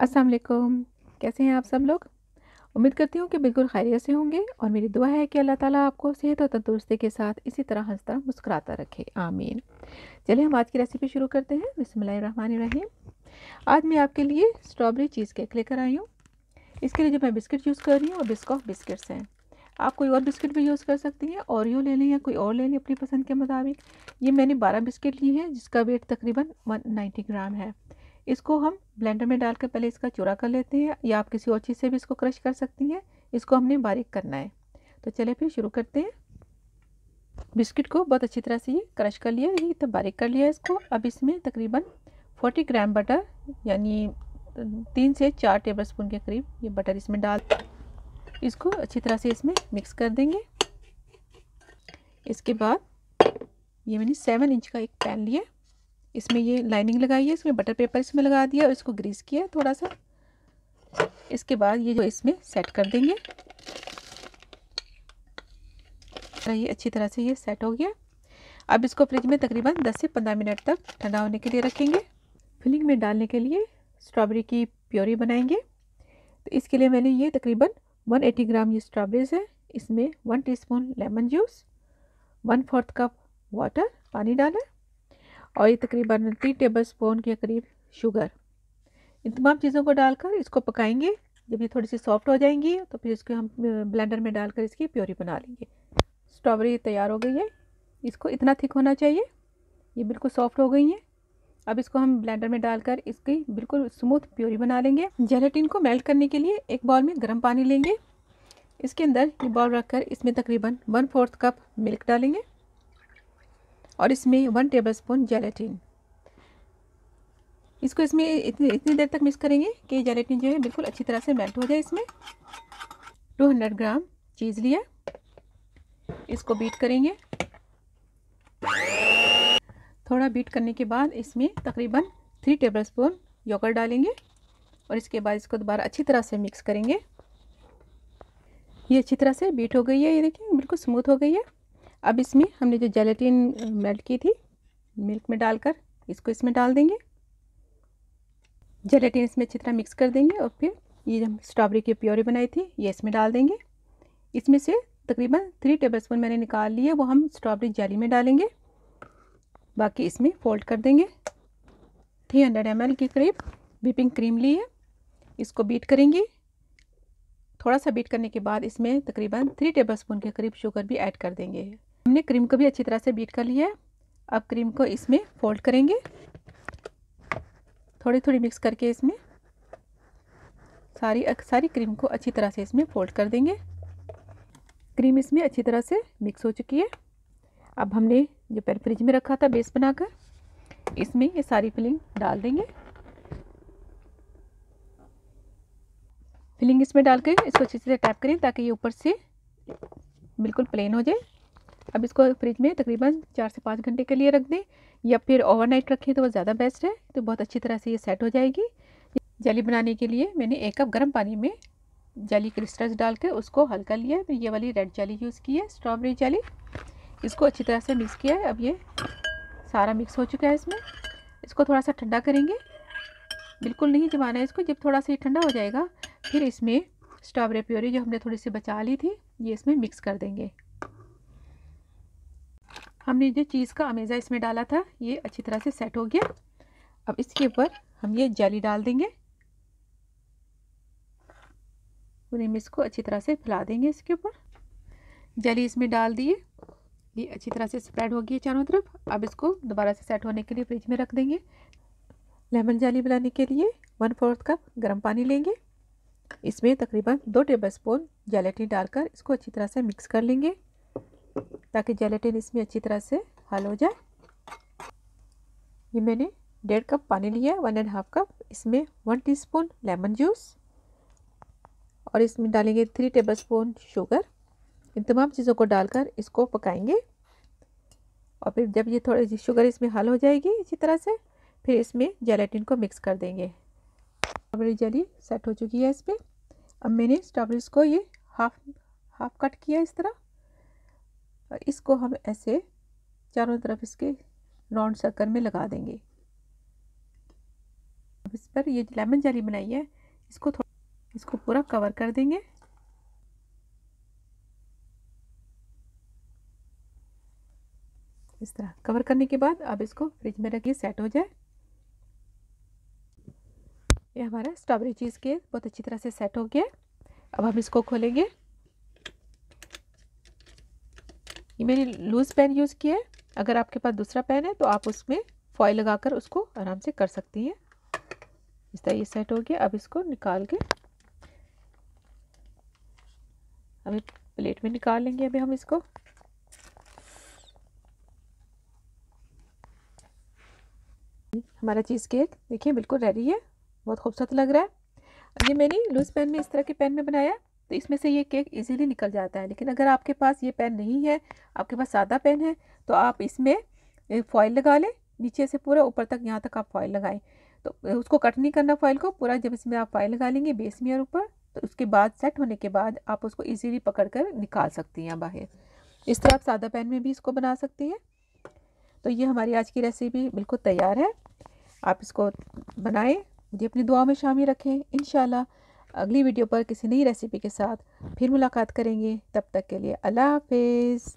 असलकुम कैसे हैं आप सब लोग उम्मीद करती हूँ कि बिल्कुल खैरियत से होंगे और मेरी दुआ है कि अल्लाह ताला आपको सेहत और तंदुरुस्ती के साथ इसी तरह हंसता मुस्कुराता रखे आमीन चलिए हम आज की रेसिपी शुरू करते हैं बिसमीम आज मैं आपके लिए स्ट्रॉबेरी चीज़ केक लेकर आई हूँ इसके लिए जो मैं बिस्किट यूज़ कर रही हूँ वो बिस्कॉफ बिस्किट्स हैं आप कोई और बिस्किट भी यूज़ कर सकती हैं ओरियो ले लें या कोई और ले लें अपनी पसंद के मुताबिक ये मैंने बारह बिस्किट लिए हैं जिसका वेट तकरीबन वन नाइन्टी ग्राम है इसको हम ब्लेंडर में डालकर पहले इसका चूरा कर लेते हैं या आप किसी और चीज़ से भी इसको क्रश कर सकती हैं इसको हमने बारीक करना है तो चले फिर शुरू करते हैं बिस्किट को बहुत अच्छी तरह से ये क्रश कर लिया ये तो बारीक कर लिया इसको अब इसमें तकरीबन 40 ग्राम बटर यानी तीन से चार टेबल स्पून के करीब ये बटर इसमें डाल इसको अच्छी तरह से इसमें मिक्स कर देंगे इसके बाद ये मैंने सेवन इंच का एक पैन लिया इसमें ये लाइनिंग लगाई है इसमें बटर पेपर इसमें लगा दिया और इसको ग्रीस किया थोड़ा सा इसके बाद ये जो इसमें सेट कर देंगे तो ये अच्छी तरह से ये सेट हो गया अब इसको फ्रिज में तकरीबन 10 से 15 मिनट तक ठंडा होने के लिए रखेंगे फिलिंग में डालने के लिए स्ट्रॉबेरी की प्योरी बनाएंगे तो इसके लिए मैंने ये तकरीबन 180 ग्राम ये स्ट्रॉबेरीज है इसमें one teaspoon lemon juice one fourth cup water पानी डाला और ये तकरीबन तीन टेबल स्पून के करीब शुगर इन तमाम चीज़ों को डालकर इसको पकाएंगे जब ये थोड़ी सी सॉफ्ट हो जाएंगी तो फिर इसको हम ब्लेंडर में डालकर इसकी प्योरी बना लेंगे स्ट्रॉबेरी तैयार हो गई है इसको इतना थिक होना चाहिए ये बिल्कुल सॉफ्ट हो गई हैं अब इसको हम ब्लेंडर में डालकर इसकी बिल्कुल स्मूथ प्योरी बना लेंगे जेलेटिन को मेल्ट करने के लिए एक बॉल में गर्म पानी लेंगे इसके अंदर ये बॉल रखकर इसमें तकरीबन वन फोर्थ कप मिल्क डालेंगे और इसमें वन टेबल स्पून जेलेटिन इसको इसमें इतनी इतनी देर तक मिक्स करेंगे कि जेलेटिन जो है बिल्कुल अच्छी तरह से मेल्ट हो जाए इसमें 200 ग्राम चीज़ लिया इसको बीट करेंगे थोड़ा बीट करने के बाद इसमें तकरीबन थ्री टेबल स्पून योगर्ट डालेंगे और इसके बाद इसको दोबारा अच्छी तरह से मिक्स करेंगे ये अच्छी तरह से बीट हो गई है ये देखिए बिल्कुल स्मूथ हो गई है अब इसमें हमने जो जेलेटिन मेल्ट की थी मिल्क में डालकर इसको इसमें डाल देंगे जेलेटिन इसमें अच्छी तरह मिक्स कर देंगे और फिर ये हम स्ट्रॉबेरी की प्योरी बनाई थी ये इसमें डाल देंगे इसमें से तकरीबन थ्री टेबल स्पून मैंने निकाल लिए वो हम स्ट्रॉबेरी जेली में डालेंगे बाकी इसमें फोल्ड कर देंगे थ्री हंड्रेड एम के करीब व्हीपिंग क्रीम ली है इसको बीट करेंगे थोड़ा सा बीट करने के बाद इसमें तकरीबन थ्री टेबल स्पून के करीब शुगर भी ऐड कर देंगे हमने क्रीम को भी अच्छी तरह से बीट कर लिया है अब क्रीम को इसमें फोल्ड करेंगे थोड़ी थोड़ी मिक्स करके इसमें सारी सारी क्रीम को अच्छी तरह से इसमें फोल्ड कर देंगे क्रीम इसमें अच्छी तरह से मिक्स हो चुकी है अब हमने जो पैर फ्रिज में रखा था बेस बनाकर इसमें ये सारी फिलिंग डाल देंगे फिलिंग इसमें डाल के इसको अच्छे से टैप करें ताकि ये ऊपर से बिल्कुल प्लेन हो जाए अब इसको फ्रिज में तकरीबन चार से पाँच घंटे के लिए रख दें या फिर ओवरनाइट रखें तो वो ज़्यादा बेस्ट है तो बहुत अच्छी तरह से ये सेट हो जाएगी जली बनाने के लिए मैंने एक कप गर्म पानी में जली क्रिस्टल्स डाल के उसको हल्का लिया फिर ये वाली रेड जली यूज़ की है स्ट्रॉबेरी जली इसको अच्छी तरह से मिक्स किया है अब ये सारा मिक्स हो चुका है इसमें इसको थोड़ा सा ठंडा करेंगे बिल्कुल नहीं जमाना है इसको जब थोड़ा सा ये ठंडा हो जाएगा फिर इसमें स्ट्रॉबेरी प्योरी जो हमने थोड़ी सी बचा ली थी ये इसमें मिक्स कर देंगे हमने जो चीज़ का अमेज़ा इसमें डाला था ये अच्छी तरह से सेट हो गया अब इसके ऊपर हम ये जाली डाल देंगे पूरे में इसको अच्छी तरह से फैला देंगे इसके ऊपर जली इसमें डाल दिए ये अच्छी तरह से स्प्रेड हो गई चारों तरफ अब इसको दोबारा से सेट होने के लिए फ्रिज में रख देंगे लेमन जाली बनाने के लिए वन फोर्थ कप गर्म पानी लेंगे इसमें तकरीबन दो टेबल स्पून जेलेटिन डालकर इसको अच्छी तरह से मिक्स कर लेंगे ताकि जेलेटिन इसमें अच्छी तरह से हल हो जाए ये मैंने डेढ़ कप पानी लिया वन एंड हाफ कप इसमें वन टीस्पून लेमन जूस और इसमें डालेंगे थ्री टेबलस्पून शुगर इन तमाम चीज़ों को डालकर इसको पकाएंगे और फिर जब ये थोड़ी शुगर इसमें हल हो जाएगी इसी तरह से फिर इसमें जेलेटिन को मिक्स कर देंगे स्ट्रॉबेरी जेली सेट हो चुकी है इस पर अब मैंने स्ट्रॉबेरीज को ये हाफ हाफ कट किया इस तरह और इसको हम ऐसे चारों तरफ इसके राउंड सर्कल में लगा देंगे अब इस पर ये लेमन जेली बनाई है इसको थोड़ा इसको पूरा कवर कर देंगे इस तरह कवर करने के बाद अब इसको फ्रिज में रखिए सेट हो जाए ये हमारा स्ट्रॉबेरी चीज़ केक बहुत अच्छी तरह से सेट हो गया अब हम इसको खोलेंगे ये मैंने लूज़ पेन यूज़ किया है अगर आपके पास दूसरा पेन है तो आप उसमें फॉइल लगाकर उसको आराम से कर सकती हैं इस तरह ये सेट हो गया अब इसको निकाल के अभी प्लेट में निकाल लेंगे अभी हम इसको हमारा चीज़ केक देखिए बिल्कुल रेडी है बहुत खूबसूरत लग रहा है ये मैंने लूज़ पेन में इस तरह के पेन में बनाया तो इसमें से ये केक इजीली निकल जाता है लेकिन अगर आपके पास ये पेन नहीं है आपके पास सादा पेन है तो आप इसमें फॉइल लगा लें नीचे से पूरा ऊपर तक यहाँ तक आप फॉइल लगाएं तो उसको कट नहीं करना फॉइल को पूरा जब इसमें आप फॉइल लगा लेंगे बेस में और ऊपर तो उसके बाद सेट होने के बाद आप उसको ईजीली पकड़ कर निकाल सकती हैं बाहर इस तरह आप सादा पेन में भी इसको बना सकती हैं तो ये हमारी आज की रेसिपी बिल्कुल तैयार है आप इसको बनाएं मुझे अपनी दुआ में शामिल रखें इन अगली वीडियो पर किसी नई रेसिपी के साथ फिर मुलाकात करेंगे तब तक के लिए अल्लाह हाफिज़